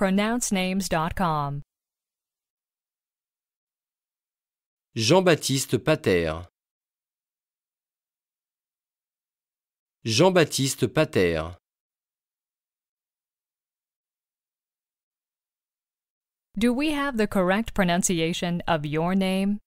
pronouncenames.com. Jean-Baptiste Pater. Jean-Baptiste Pater. Do we have the correct pronunciation of your name?